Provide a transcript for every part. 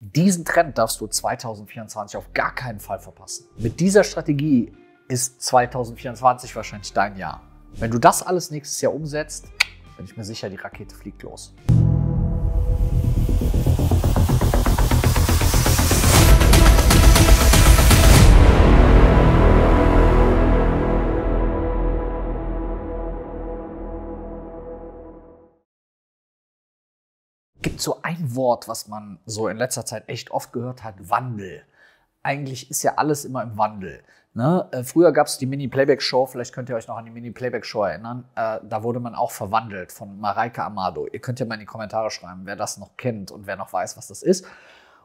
Diesen Trend darfst du 2024 auf gar keinen Fall verpassen. Mit dieser Strategie ist 2024 wahrscheinlich dein Jahr. Wenn du das alles nächstes Jahr umsetzt, bin ich mir sicher, die Rakete fliegt los. gibt so ein Wort, was man so in letzter Zeit echt oft gehört hat, Wandel. Eigentlich ist ja alles immer im Wandel. Ne? Äh, früher gab es die Mini-Playback-Show, vielleicht könnt ihr euch noch an die Mini-Playback-Show erinnern. Äh, da wurde man auch verwandelt von Mareike Amado. Ihr könnt ja mal in die Kommentare schreiben, wer das noch kennt und wer noch weiß, was das ist.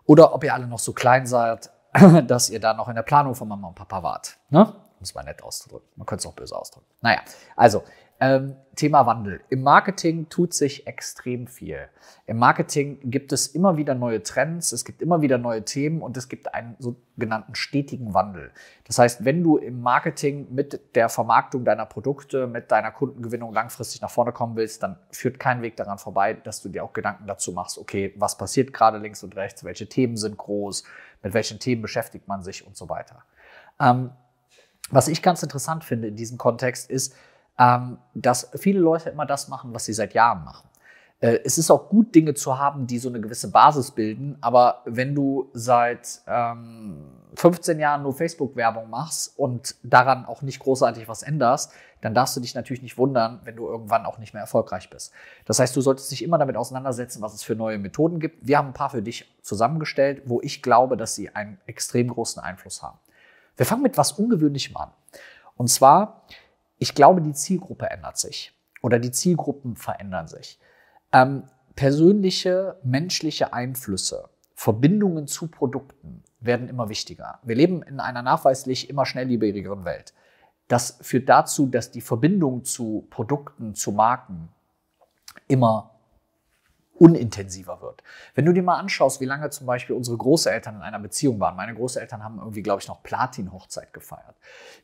Oder ob ihr alle noch so klein seid, dass ihr da noch in der Planung von Mama und Papa wart. Ne? Um es mal nett auszudrücken. Man könnte es auch böse ausdrücken. Naja, also ähm, Thema Wandel. Im Marketing tut sich extrem viel. Im Marketing gibt es immer wieder neue Trends, es gibt immer wieder neue Themen und es gibt einen sogenannten stetigen Wandel. Das heißt, wenn du im Marketing mit der Vermarktung deiner Produkte, mit deiner Kundengewinnung langfristig nach vorne kommen willst, dann führt kein Weg daran vorbei, dass du dir auch Gedanken dazu machst, okay, was passiert gerade links und rechts, welche Themen sind groß, mit welchen Themen beschäftigt man sich und so weiter. Ähm, was ich ganz interessant finde in diesem Kontext ist, ähm, dass viele Leute immer das machen, was sie seit Jahren machen. Äh, es ist auch gut, Dinge zu haben, die so eine gewisse Basis bilden, aber wenn du seit ähm, 15 Jahren nur Facebook-Werbung machst und daran auch nicht großartig was änderst, dann darfst du dich natürlich nicht wundern, wenn du irgendwann auch nicht mehr erfolgreich bist. Das heißt, du solltest dich immer damit auseinandersetzen, was es für neue Methoden gibt. Wir haben ein paar für dich zusammengestellt, wo ich glaube, dass sie einen extrem großen Einfluss haben. Wir fangen mit was Ungewöhnlichem an. Und zwar ich glaube, die Zielgruppe ändert sich oder die Zielgruppen verändern sich. Ähm, persönliche, menschliche Einflüsse, Verbindungen zu Produkten werden immer wichtiger. Wir leben in einer nachweislich immer schnelllebigeren Welt. Das führt dazu, dass die Verbindung zu Produkten, zu Marken immer unintensiver wird. Wenn du dir mal anschaust, wie lange zum Beispiel unsere Großeltern in einer Beziehung waren, meine Großeltern haben irgendwie, glaube ich, noch Platin-Hochzeit gefeiert,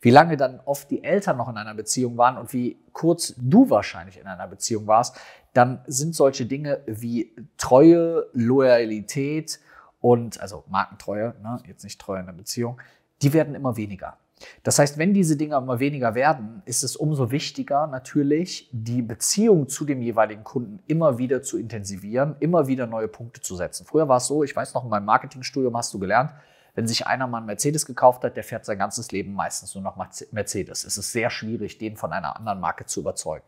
wie lange dann oft die Eltern noch in einer Beziehung waren und wie kurz du wahrscheinlich in einer Beziehung warst, dann sind solche Dinge wie Treue, Loyalität und, also Markentreue, ne, jetzt nicht Treue in der Beziehung, die werden immer weniger. Das heißt, wenn diese Dinge immer weniger werden, ist es umso wichtiger natürlich, die Beziehung zu dem jeweiligen Kunden immer wieder zu intensivieren, immer wieder neue Punkte zu setzen. Früher war es so, ich weiß noch, in meinem Marketingstudium hast du gelernt, wenn sich einer mal einen Mercedes gekauft hat, der fährt sein ganzes Leben meistens nur noch Mercedes. Es ist sehr schwierig, den von einer anderen Marke zu überzeugen.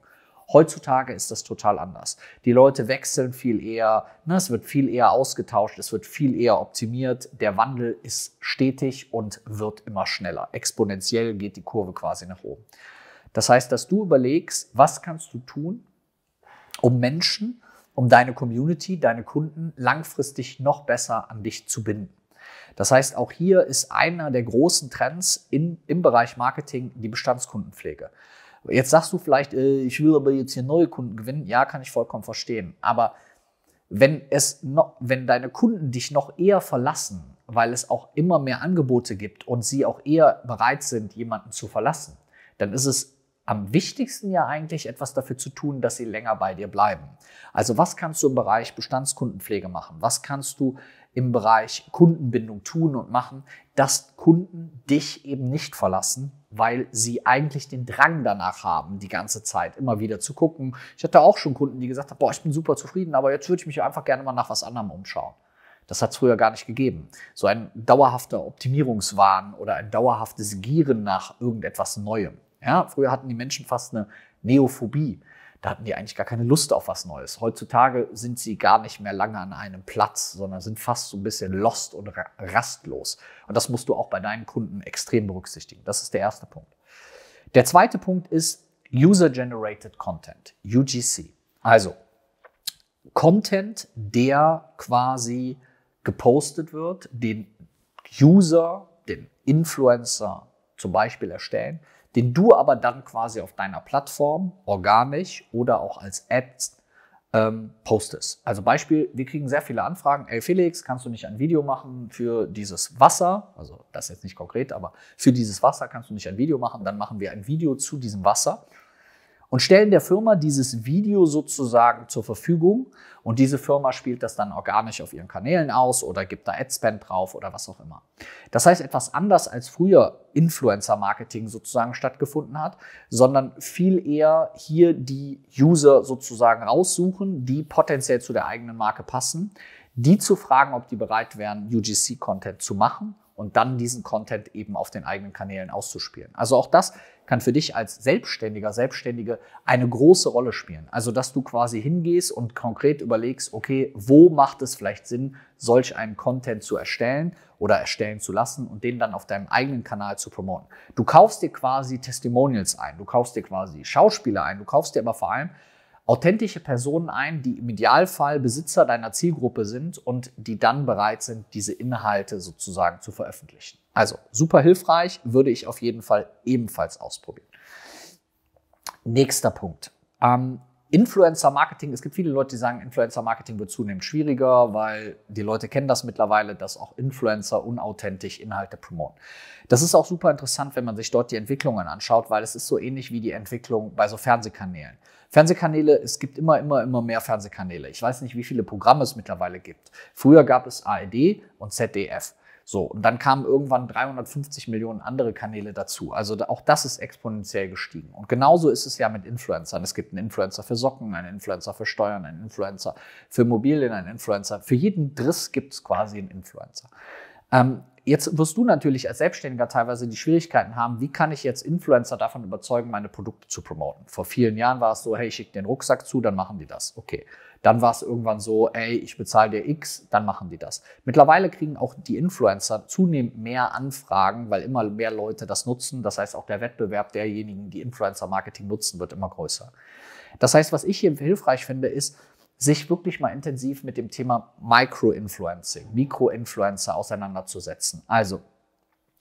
Heutzutage ist das total anders. Die Leute wechseln viel eher, ne, es wird viel eher ausgetauscht, es wird viel eher optimiert. Der Wandel ist stetig und wird immer schneller. Exponentiell geht die Kurve quasi nach oben. Das heißt, dass du überlegst, was kannst du tun, um Menschen, um deine Community, deine Kunden langfristig noch besser an dich zu binden. Das heißt, auch hier ist einer der großen Trends in, im Bereich Marketing die Bestandskundenpflege. Jetzt sagst du vielleicht, äh, ich will aber jetzt hier neue Kunden gewinnen. Ja, kann ich vollkommen verstehen. Aber wenn, es noch, wenn deine Kunden dich noch eher verlassen, weil es auch immer mehr Angebote gibt und sie auch eher bereit sind, jemanden zu verlassen, dann ist es am wichtigsten ja eigentlich etwas dafür zu tun, dass sie länger bei dir bleiben. Also was kannst du im Bereich Bestandskundenpflege machen? Was kannst du im Bereich Kundenbindung tun und machen, dass Kunden dich eben nicht verlassen, weil sie eigentlich den Drang danach haben, die ganze Zeit immer wieder zu gucken. Ich hatte auch schon Kunden, die gesagt haben, boah, ich bin super zufrieden, aber jetzt würde ich mich einfach gerne mal nach was anderem umschauen. Das hat es früher gar nicht gegeben. So ein dauerhafter Optimierungswahn oder ein dauerhaftes Gieren nach irgendetwas Neuem. Ja, früher hatten die Menschen fast eine Neophobie da hatten die eigentlich gar keine Lust auf was Neues. Heutzutage sind sie gar nicht mehr lange an einem Platz, sondern sind fast so ein bisschen lost und rastlos. Und das musst du auch bei deinen Kunden extrem berücksichtigen. Das ist der erste Punkt. Der zweite Punkt ist User-Generated Content, UGC. Also Content, der quasi gepostet wird, den User, den Influencer zum Beispiel erstellen, den du aber dann quasi auf deiner Plattform organisch oder auch als Ads ähm, postest. Also Beispiel, wir kriegen sehr viele Anfragen. Hey Felix, kannst du nicht ein Video machen für dieses Wasser? Also das jetzt nicht konkret, aber für dieses Wasser kannst du nicht ein Video machen. Dann machen wir ein Video zu diesem Wasser und stellen der Firma dieses Video sozusagen zur Verfügung und diese Firma spielt das dann organisch auf ihren Kanälen aus oder gibt da Adspend drauf oder was auch immer. Das heißt, etwas anders als früher Influencer-Marketing sozusagen stattgefunden hat, sondern viel eher hier die User sozusagen raussuchen, die potenziell zu der eigenen Marke passen, die zu fragen, ob die bereit wären, UGC-Content zu machen und dann diesen Content eben auf den eigenen Kanälen auszuspielen. Also auch das kann für dich als Selbstständiger, Selbstständige eine große Rolle spielen. Also, dass du quasi hingehst und konkret überlegst, okay, wo macht es vielleicht Sinn, solch einen Content zu erstellen oder erstellen zu lassen und den dann auf deinem eigenen Kanal zu promoten. Du kaufst dir quasi Testimonials ein, du kaufst dir quasi Schauspieler ein, du kaufst dir aber vor allem authentische Personen ein, die im Idealfall Besitzer deiner Zielgruppe sind und die dann bereit sind, diese Inhalte sozusagen zu veröffentlichen. Also super hilfreich, würde ich auf jeden Fall ebenfalls ausprobieren. Nächster Punkt. Ähm, Influencer-Marketing, es gibt viele Leute, die sagen, Influencer-Marketing wird zunehmend schwieriger, weil die Leute kennen das mittlerweile, dass auch Influencer unauthentisch Inhalte promoten. Das ist auch super interessant, wenn man sich dort die Entwicklungen anschaut, weil es ist so ähnlich wie die Entwicklung bei so Fernsehkanälen. Fernsehkanäle, es gibt immer, immer, immer mehr Fernsehkanäle. Ich weiß nicht, wie viele Programme es mittlerweile gibt. Früher gab es ARD und ZDF. So, und dann kamen irgendwann 350 Millionen andere Kanäle dazu. Also auch das ist exponentiell gestiegen. Und genauso ist es ja mit Influencern. Es gibt einen Influencer für Socken, einen Influencer für Steuern, einen Influencer für Mobilien, einen Influencer. Für jeden Driss gibt es quasi einen Influencer. Ähm, jetzt wirst du natürlich als Selbstständiger teilweise die Schwierigkeiten haben, wie kann ich jetzt Influencer davon überzeugen, meine Produkte zu promoten. Vor vielen Jahren war es so, hey, ich schicke den Rucksack zu, dann machen die das. Okay. Dann war es irgendwann so, ey, ich bezahle dir X, dann machen die das. Mittlerweile kriegen auch die Influencer zunehmend mehr Anfragen, weil immer mehr Leute das nutzen. Das heißt, auch der Wettbewerb derjenigen, die Influencer-Marketing nutzen, wird immer größer. Das heißt, was ich hier hilfreich finde, ist, sich wirklich mal intensiv mit dem Thema Micro-Influencing, Mikro-Influencer auseinanderzusetzen. Also,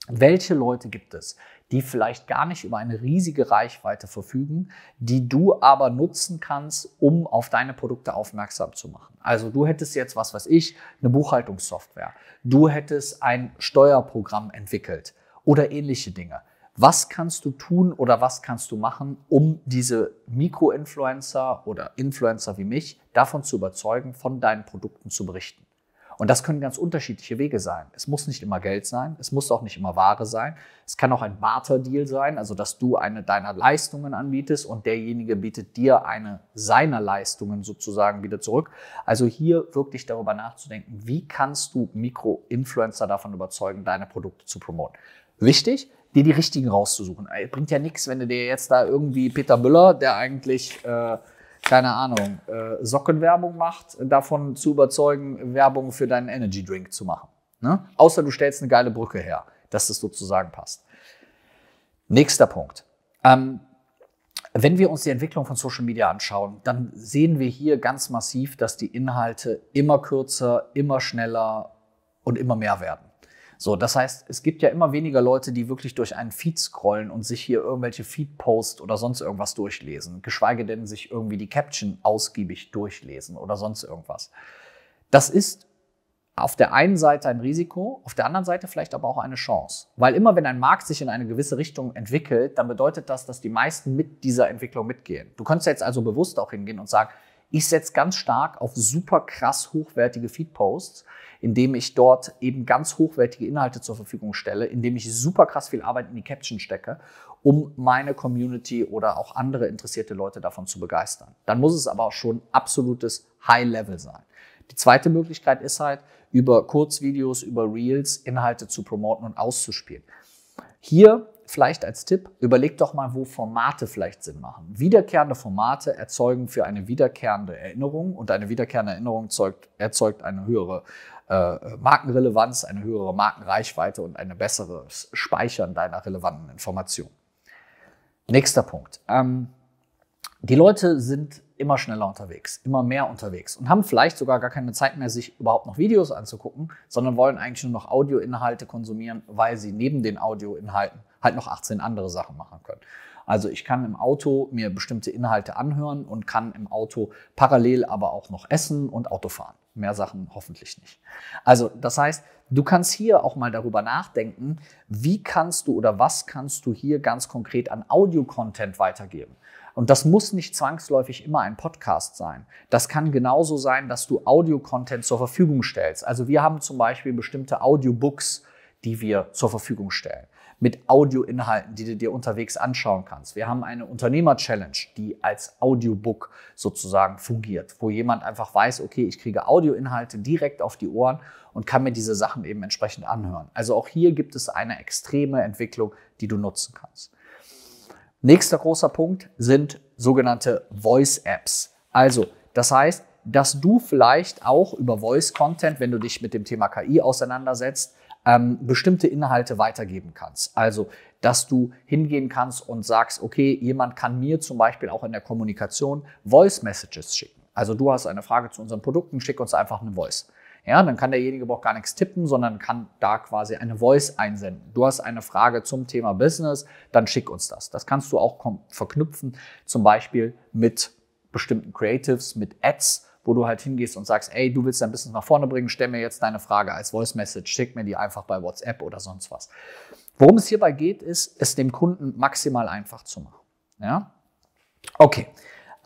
welche Leute gibt es, die vielleicht gar nicht über eine riesige Reichweite verfügen, die du aber nutzen kannst, um auf deine Produkte aufmerksam zu machen. Also du hättest jetzt, was weiß ich, eine Buchhaltungssoftware. Du hättest ein Steuerprogramm entwickelt oder ähnliche Dinge. Was kannst du tun oder was kannst du machen, um diese Mikroinfluencer oder Influencer wie mich davon zu überzeugen, von deinen Produkten zu berichten? Und das können ganz unterschiedliche Wege sein. Es muss nicht immer Geld sein, es muss auch nicht immer Ware sein. Es kann auch ein Barter-Deal sein, also dass du eine deiner Leistungen anbietest und derjenige bietet dir eine seiner Leistungen sozusagen wieder zurück. Also hier wirklich darüber nachzudenken, wie kannst du Mikro-Influencer davon überzeugen, deine Produkte zu promoten. Wichtig, dir die richtigen rauszusuchen. Äh, bringt ja nichts, wenn du dir jetzt da irgendwie Peter Müller, der eigentlich... Äh, keine Ahnung, äh, Sockenwerbung macht, davon zu überzeugen, Werbung für deinen Energy Drink zu machen. Ne? Außer du stellst eine geile Brücke her, dass das sozusagen passt. Nächster Punkt. Ähm, wenn wir uns die Entwicklung von Social Media anschauen, dann sehen wir hier ganz massiv, dass die Inhalte immer kürzer, immer schneller und immer mehr werden. So, das heißt, es gibt ja immer weniger Leute, die wirklich durch einen Feed scrollen und sich hier irgendwelche Feed-Posts oder sonst irgendwas durchlesen, geschweige denn sich irgendwie die Caption ausgiebig durchlesen oder sonst irgendwas. Das ist auf der einen Seite ein Risiko, auf der anderen Seite vielleicht aber auch eine Chance. Weil immer wenn ein Markt sich in eine gewisse Richtung entwickelt, dann bedeutet das, dass die meisten mit dieser Entwicklung mitgehen. Du kannst jetzt also bewusst auch hingehen und sagen, ich setze ganz stark auf super krass hochwertige Feedposts, indem ich dort eben ganz hochwertige Inhalte zur Verfügung stelle, indem ich super krass viel Arbeit in die Caption stecke, um meine Community oder auch andere interessierte Leute davon zu begeistern. Dann muss es aber auch schon absolutes High-Level sein. Die zweite Möglichkeit ist halt, über Kurzvideos, über Reels Inhalte zu promoten und auszuspielen. Hier vielleicht als Tipp, überleg doch mal, wo Formate vielleicht Sinn machen. Wiederkehrende Formate erzeugen für eine wiederkehrende Erinnerung und eine wiederkehrende Erinnerung zeugt, erzeugt eine höhere äh, Markenrelevanz, eine höhere Markenreichweite und ein besseres Speichern deiner relevanten Informationen. Nächster Punkt. Ähm, die Leute sind immer schneller unterwegs, immer mehr unterwegs und haben vielleicht sogar gar keine Zeit mehr, sich überhaupt noch Videos anzugucken, sondern wollen eigentlich nur noch Audioinhalte konsumieren, weil sie neben den Audioinhalten halt noch 18 andere Sachen machen können. Also ich kann im Auto mir bestimmte Inhalte anhören und kann im Auto parallel aber auch noch essen und Auto fahren. Mehr Sachen hoffentlich nicht. Also das heißt, du kannst hier auch mal darüber nachdenken, wie kannst du oder was kannst du hier ganz konkret an Audio-Content weitergeben. Und das muss nicht zwangsläufig immer ein Podcast sein. Das kann genauso sein, dass du Audio-Content zur Verfügung stellst. Also wir haben zum Beispiel bestimmte Audiobooks, die wir zur Verfügung stellen mit Audioinhalten, die du dir unterwegs anschauen kannst. Wir haben eine Unternehmer-Challenge, die als Audiobook sozusagen fungiert, wo jemand einfach weiß, okay, ich kriege Audioinhalte direkt auf die Ohren und kann mir diese Sachen eben entsprechend anhören. Also auch hier gibt es eine extreme Entwicklung, die du nutzen kannst. Nächster großer Punkt sind sogenannte Voice-Apps. Also, das heißt, dass du vielleicht auch über Voice-Content, wenn du dich mit dem Thema KI auseinandersetzt, ähm, bestimmte Inhalte weitergeben kannst. Also, dass du hingehen kannst und sagst, okay, jemand kann mir zum Beispiel auch in der Kommunikation Voice Messages schicken. Also du hast eine Frage zu unseren Produkten, schick uns einfach eine Voice. Ja, dann kann derjenige auch gar nichts tippen, sondern kann da quasi eine Voice einsenden. Du hast eine Frage zum Thema Business, dann schick uns das. Das kannst du auch verknüpfen, zum Beispiel mit bestimmten Creatives, mit Ads, wo du halt hingehst und sagst, ey, du willst dein Business nach vorne bringen, stell mir jetzt deine Frage als Voice Message, schick mir die einfach bei WhatsApp oder sonst was. Worum es hierbei geht, ist, es dem Kunden maximal einfach zu machen. Ja? Okay,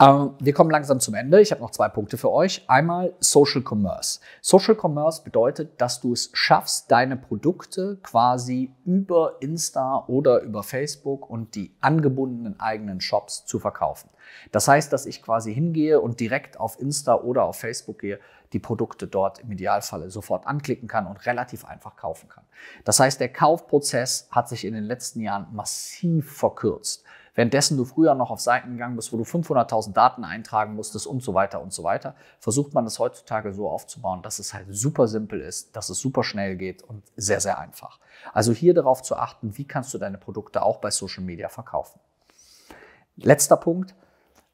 ähm, wir kommen langsam zum Ende. Ich habe noch zwei Punkte für euch. Einmal Social Commerce. Social Commerce bedeutet, dass du es schaffst, deine Produkte quasi über Insta oder über Facebook und die angebundenen eigenen Shops zu verkaufen. Das heißt, dass ich quasi hingehe und direkt auf Insta oder auf Facebook gehe, die Produkte dort im Idealfall sofort anklicken kann und relativ einfach kaufen kann. Das heißt, der Kaufprozess hat sich in den letzten Jahren massiv verkürzt. Währenddessen du früher noch auf Seiten gegangen bist, wo du 500.000 Daten eintragen musstest und so weiter und so weiter, versucht man das heutzutage so aufzubauen, dass es halt super simpel ist, dass es super schnell geht und sehr, sehr einfach. Also hier darauf zu achten, wie kannst du deine Produkte auch bei Social Media verkaufen. Letzter Punkt,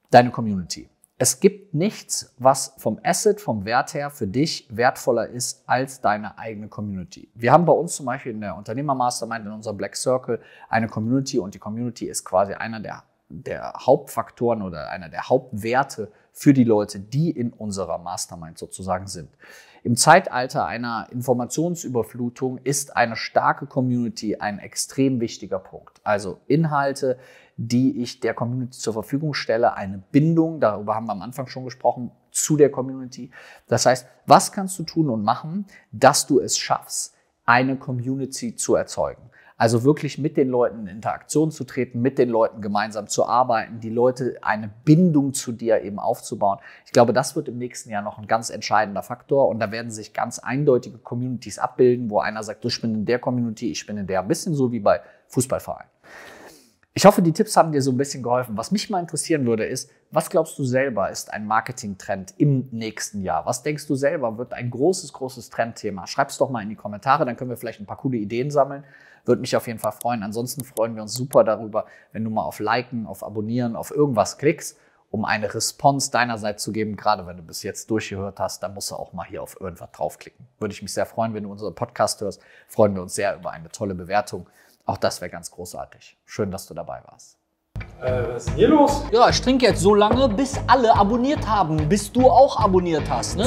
deine Community. Es gibt nichts, was vom Asset, vom Wert her für dich wertvoller ist als deine eigene Community. Wir haben bei uns zum Beispiel in der Unternehmer-Mastermind, in unserem Black Circle, eine Community und die Community ist quasi einer der, der Hauptfaktoren oder einer der Hauptwerte für die Leute, die in unserer Mastermind sozusagen sind. Im Zeitalter einer Informationsüberflutung ist eine starke Community ein extrem wichtiger Punkt. Also Inhalte, die ich der Community zur Verfügung stelle, eine Bindung, darüber haben wir am Anfang schon gesprochen, zu der Community. Das heißt, was kannst du tun und machen, dass du es schaffst, eine Community zu erzeugen? Also wirklich mit den Leuten in Interaktion zu treten, mit den Leuten gemeinsam zu arbeiten, die Leute eine Bindung zu dir eben aufzubauen. Ich glaube, das wird im nächsten Jahr noch ein ganz entscheidender Faktor und da werden sich ganz eindeutige Communities abbilden, wo einer sagt, ich bin in der Community, ich bin in der, ein bisschen so wie bei Fußballvereinen. Ich hoffe, die Tipps haben dir so ein bisschen geholfen. Was mich mal interessieren würde, ist, was glaubst du selber ist ein Marketing-Trend im nächsten Jahr? Was denkst du selber wird ein großes, großes Trendthema? Schreib es doch mal in die Kommentare, dann können wir vielleicht ein paar coole Ideen sammeln. Würde mich auf jeden Fall freuen. Ansonsten freuen wir uns super darüber, wenn du mal auf Liken, auf Abonnieren, auf irgendwas klickst, um eine Response deinerseits zu geben. Gerade wenn du bis jetzt durchgehört hast, dann musst du auch mal hier auf irgendwas draufklicken. Würde ich mich sehr freuen, wenn du unseren Podcast hörst. Freuen wir uns sehr über eine tolle Bewertung auch das wäre ganz großartig. Schön, dass du dabei warst. Äh, was ist denn hier los? Ja, ich trinke jetzt so lange, bis alle abonniert haben, bis du auch abonniert hast, ne?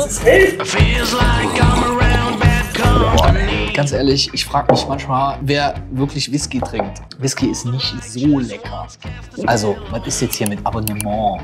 ganz ehrlich, ich frage mich manchmal, wer wirklich Whisky trinkt. Whisky ist nicht so lecker. Also, was ist jetzt hier mit Abonnement?